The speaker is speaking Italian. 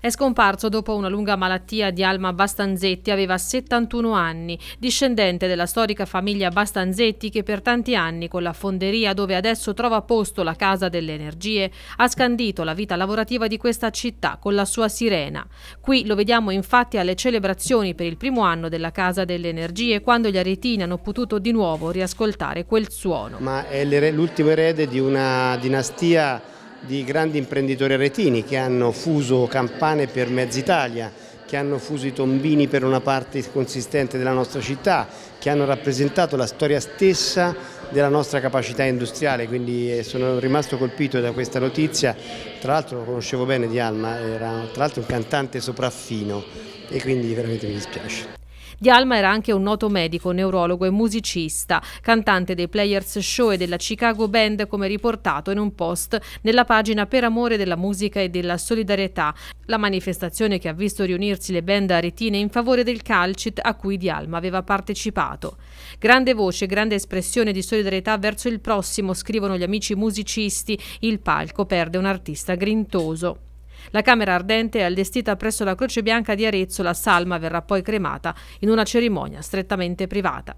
È scomparso dopo una lunga malattia di Alma Bastanzetti, aveva 71 anni, discendente della storica famiglia Bastanzetti che per tanti anni con la fonderia dove adesso trova posto la Casa delle Energie ha scandito la vita lavorativa di questa città con la sua sirena. Qui lo vediamo infatti alle celebrazioni per il primo anno della Casa delle Energie quando gli aretini hanno potuto di nuovo riascoltare quel suono. Ma è l'ultimo erede di una dinastia di grandi imprenditori aretini che hanno fuso campane per mezza Italia, che hanno fuso i tombini per una parte consistente della nostra città, che hanno rappresentato la storia stessa della nostra capacità industriale, quindi eh, sono rimasto colpito da questa notizia, tra l'altro lo conoscevo bene di Alma, era tra l'altro un cantante sopraffino e quindi veramente mi dispiace. Di Alma era anche un noto medico, neurologo e musicista, cantante dei Players Show e della Chicago Band come riportato in un post nella pagina Per amore della musica e della solidarietà, la manifestazione che ha visto riunirsi le band aretine in favore del calcit a cui Di Alma aveva partecipato. Grande voce, grande espressione di solidarietà verso il prossimo, scrivono gli amici musicisti, il palco perde un artista grintoso. La camera ardente è allestita presso la Croce Bianca di Arezzo, la salma verrà poi cremata in una cerimonia strettamente privata.